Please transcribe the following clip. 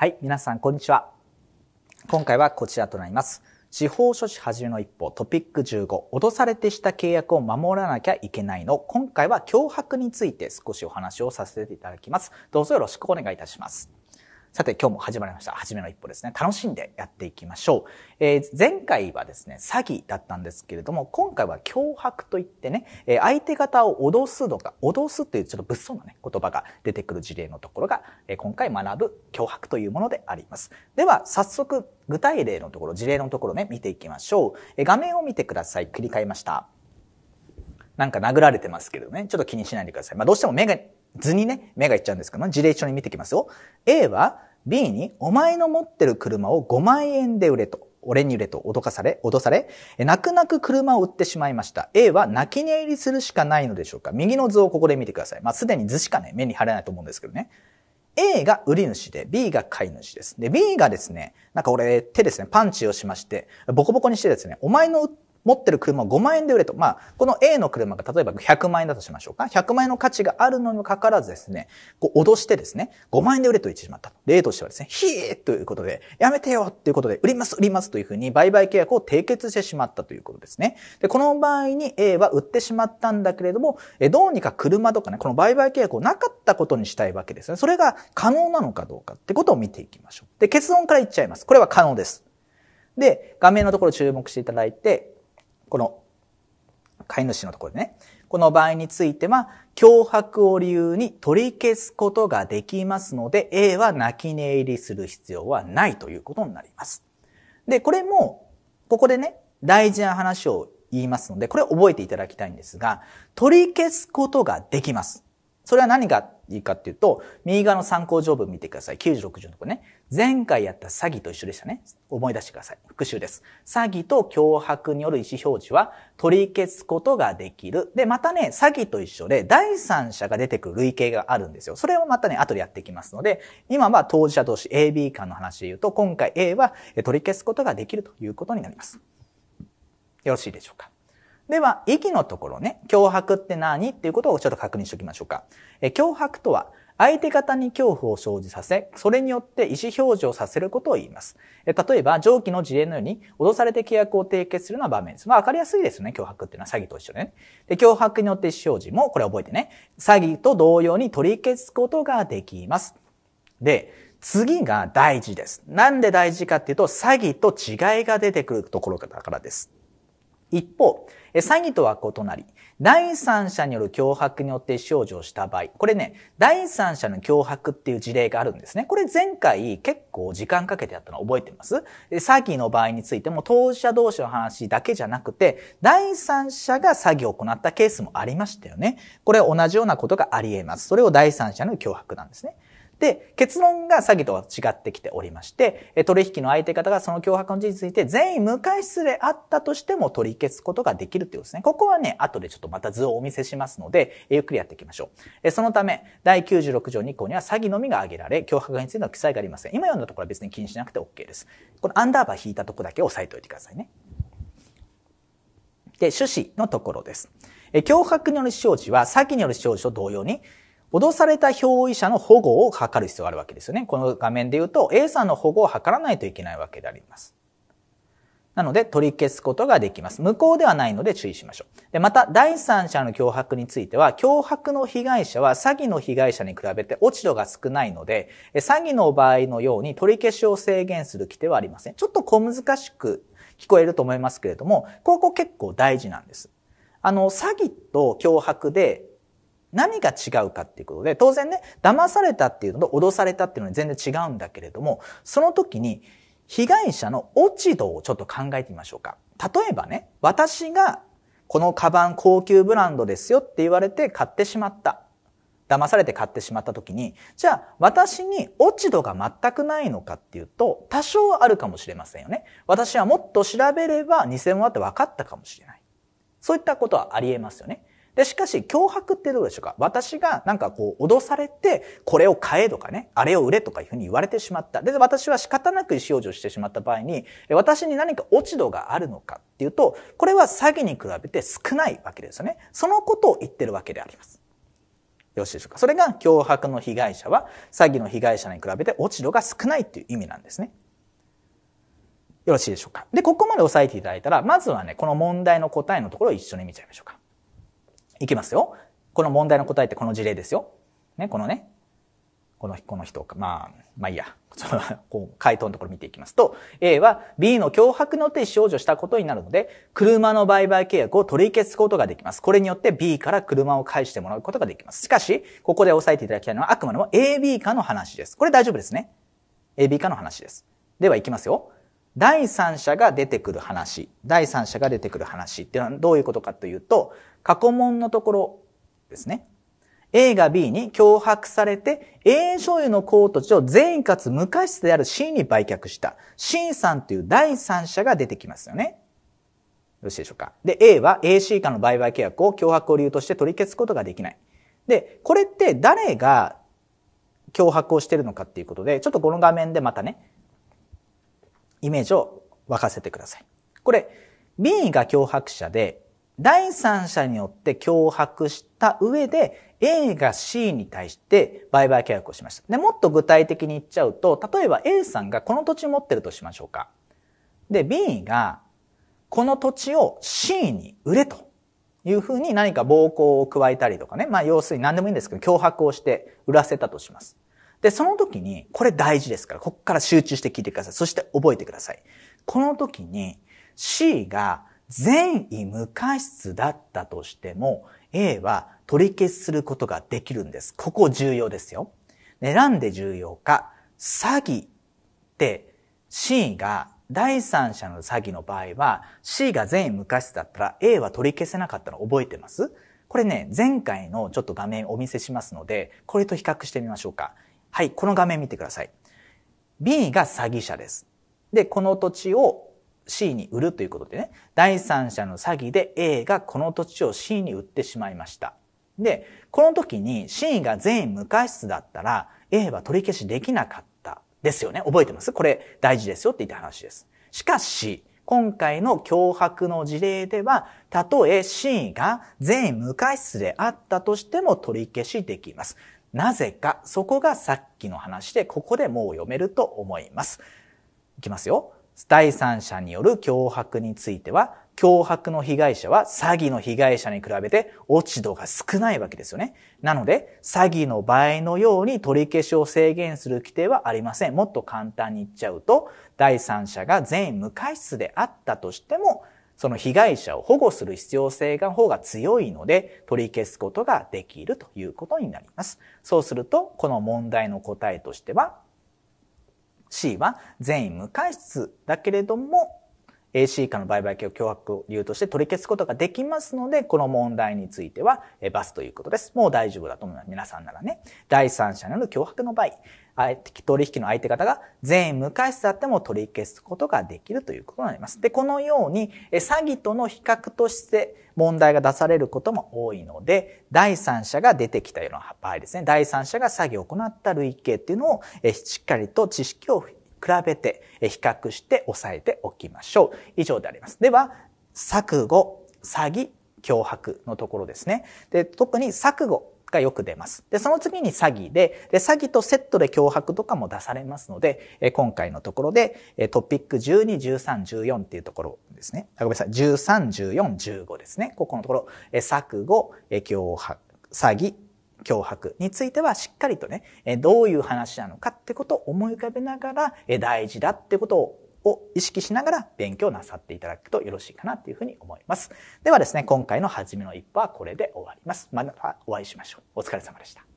はい、皆さん、こんにちは。今回はこちらとなります。司法書士はじめの一歩トピック15脅されてした契約を守らなきゃいけないの今回は脅迫について少しお話をさせていただきますどうぞよろしくお願いいたしますさて今日も始まりました。はじめの一歩ですね。楽しんでやっていきましょう。えー、前回はですね、詐欺だったんですけれども、今回は脅迫といってね、え相手方を脅すのか、脅すっていうちょっと物騒なね、言葉が出てくる事例のところが、え今回学ぶ脅迫というものであります。では、早速、具体例のところ、事例のところね、見ていきましょう。え画面を見てください。繰り替えました。なんか殴られてますけどね、ちょっと気にしないでください。まあ、どうしても目が図にね、目がいっちゃうんですけども、事例一緒に見ていきますよ。A は B に、お前の持ってる車を5万円で売れと。俺に売れと脅かされ、脅され、泣く泣く車を売ってしまいました。A は泣き寝入りするしかないのでしょうか右の図をここで見てください。まあ、すでに図しかね、目に貼れないと思うんですけどね。A が売り主で、B が買い主です。で、B がですね、なんか俺、手ですね、パンチをしまして、ボコボコにしてですね、お前の売っ持ってる車を5万円で売れと。まあ、この A の車が例えば100万円だとしましょうか。100万円の価値があるのにもかかわらずですね、こう脅してですね、5万円で売れと言ってしまったと。例としてはですね、ひーということで、やめてよということで、売ります売りますというふうに売買契約を締結してしまったということですね。で、この場合に A は売ってしまったんだけれども、どうにか車とかね、この売買契約をなかったことにしたいわけですね。それが可能なのかどうかってことを見ていきましょう。で、結論から言っちゃいます。これは可能です。で、画面のところ注目していただいて、この飼い主のところでね、この場合については、脅迫を理由に取り消すことができますので、A は泣き寝入りする必要はないということになります。で、これも、ここでね、大事な話を言いますので、これ覚えていただきたいんですが、取り消すことができます。それは何がいいかっていうと、右側の参考条文見てください。96条のとこね。前回やった詐欺と一緒でしたね。思い出してください。復習です。詐欺と脅迫による意思表示は取り消すことができる。で、またね、詐欺と一緒で第三者が出てくる類型があるんですよ。それをまたね、後でやっていきますので、今は当事者同士 A、B 間の話で言うと、今回 A は取り消すことができるということになります。よろしいでしょうか。では、意義のところね、脅迫って何っていうことをちょっと確認しておきましょうか。え脅迫とは、相手方に恐怖を生じさせ、それによって意思表示をさせることを言います。例えば、上記の事例のように、脅されて契約を締結するような場面です。まあ、わかりやすいですよね、脅迫っていうのは詐欺と一緒でね。で、脅迫によって意思表示も、これ覚えてね、詐欺と同様に取り消すことができます。で、次が大事です。なんで大事かっていうと、詐欺と違いが出てくるところだからです。一方、詐欺とは異なり、第三者による脅迫によって少女をした場合、これね、第三者の脅迫っていう事例があるんですね。これ前回結構時間かけてやったの覚えてます詐欺の場合についても当事者同士の話だけじゃなくて、第三者が詐欺を行ったケースもありましたよね。これ同じようなことがあり得ます。それを第三者の脅迫なんですね。で、結論が詐欺とは違ってきておりまして、取引の相手方がその脅迫の事実について全員無回数であったとしても取り消すことができるということですね。ここはね、後でちょっとまた図をお見せしますので、ゆっくりやっていきましょう。そのため、第96条2項には詐欺のみが挙げられ、脅迫についての記載がありません。今読んだところは別に気にしなくて OK です。このアンダーバー引いたとこだけ押さえておいてくださいね。で、趣旨のところです。脅迫による使用時は、詐欺による使用時と同様に、脅された表意者の保護を図る必要があるわけですよね。この画面で言うと A さんの保護を図らないといけないわけであります。なので取り消すことができます。無効ではないので注意しましょう。で、また第三者の脅迫については、脅迫の被害者は詐欺の被害者に比べて落ち度が少ないので、詐欺の場合のように取り消しを制限する規定はありません。ちょっと小難しく聞こえると思いますけれども、ここ結構大事なんです。あの、詐欺と脅迫で何が違うかっていうことで、当然ね、騙されたっていうのと脅されたっていうのは全然違うんだけれども、その時に被害者の落ち度をちょっと考えてみましょうか。例えばね、私がこのカバン高級ブランドですよって言われて買ってしまった。騙されて買ってしまった時に、じゃあ私に落ち度が全くないのかっていうと、多少あるかもしれませんよね。私はもっと調べれば偽物だって分かったかもしれない。そういったことはあり得ますよね。で、しかし、脅迫ってどうでしょうか私がなんかこう、脅されて、これを買えとかね、あれを売れとかいうふうに言われてしまった。で、私は仕方なく意思表示をしてしまった場合に、私に何か落ち度があるのかっていうと、これは詐欺に比べて少ないわけですよね。そのことを言ってるわけであります。よろしいでしょうかそれが脅迫の被害者は詐欺の被害者に比べて落ち度が少ないっていう意味なんですね。よろしいでしょうかで、ここまで押さえていただいたら、まずはね、この問題の答えのところを一緒に見ちゃいましょうか。いきますよ。この問題の答えってこの事例ですよ。ね、このね。この、この人か。まあ、まあいいや。その、こう、回答のところ見ていきますと、A は B の脅迫の手少女したことになるので、車の売買契約を取り消すことができます。これによって B から車を返してもらうことができます。しかし、ここで押さえていただきたいのはあくまでも AB 化の話です。これ大丈夫ですね。AB 化の話です。ではいきますよ。第三者が出てくる話。第三者が出てくる話っていうのはどういうことかというと、過去問のところですね。A が B に脅迫されて A 所有の公土地を全員かつ無価値である C に売却した C さんという第三者が出てきますよね。よろしいでしょうか。で、A は AC 以下の売買契約を脅迫を理由として取り消すことができない。で、これって誰が脅迫をしてるのかっていうことで、ちょっとこの画面でまたね、イメージを沸かせてください。これ、B が脅迫者で、第三者によって脅迫した上で A が C に対して売買契約をしました。で、もっと具体的に言っちゃうと、例えば A さんがこの土地を持ってるとしましょうか。で、B がこの土地を C に売れというふうに何か暴行を加えたりとかね、まあ要するに何でもいいんですけど、脅迫をして売らせたとします。で、その時に、これ大事ですから、ここから集中して聞いてください。そして覚えてください。この時に C が善意無過失だったとしても、A は取り消することができるんです。ここ重要ですよ。ね、なんで重要か。詐欺って C が第三者の詐欺の場合は C が善意無過失だったら A は取り消せなかったの覚えてますこれね、前回のちょっと画面お見せしますので、これと比較してみましょうか。はい、この画面見てください。B が詐欺者です。で、この土地を C に売るということでね、第三者の詐欺で A がこの土地を C に売ってしまいました。で、この時に C が全員無過失だったら A は取り消しできなかったですよね。覚えてますこれ大事ですよって言った話です。しかし、今回の脅迫の事例では、たとえ C が全員無過失であったとしても取り消しできます。なぜか、そこがさっきの話で、ここでもう読めると思います。いきますよ。第三者による脅迫については、脅迫の被害者は詐欺の被害者に比べて落ち度が少ないわけですよね。なので、詐欺の場合のように取り消しを制限する規定はありません。もっと簡単に言っちゃうと、第三者が全員無過失であったとしても、その被害者を保護する必要性が方が強いので取り消すことができるということになります。そうすると、この問題の答えとしては、C は全員無回数だけれども AC 以下の売買権を脅迫理由として取り消すことができますので、この問題についてはバスということです。もう大丈夫だと思う皆さんならね。第三者による脅迫の場合、取引の相手方が全員無回数であっても取り消すことができるということになります。で、このように詐欺との比較として問題が出されることも多いので、第三者が出てきたような場合ですね。第三者が詐欺を行った類型っていうのをしっかりと知識を比べて、比較して押さえておきましょう。以上であります。では、錯誤、詐欺、脅迫のところですね。で、特に錯誤がよく出ます。で、その次に詐欺で、で、詐欺とセットで脅迫とかも出されますので、え今回のところで、トピック12、13、14っていうところですね。あごめんなさい。13、14、15ですね。ここのところ、え錯誤、え脅迫、詐欺、脅迫についてはしっかりとね、どういう話なのかってことを思い浮かべながら、大事だってことを意識しながら勉強なさっていただくとよろしいかなというふに思います。ではですね、今回の初めの一歩はこれで終わります。またお会いしましょう。お疲れ様でした。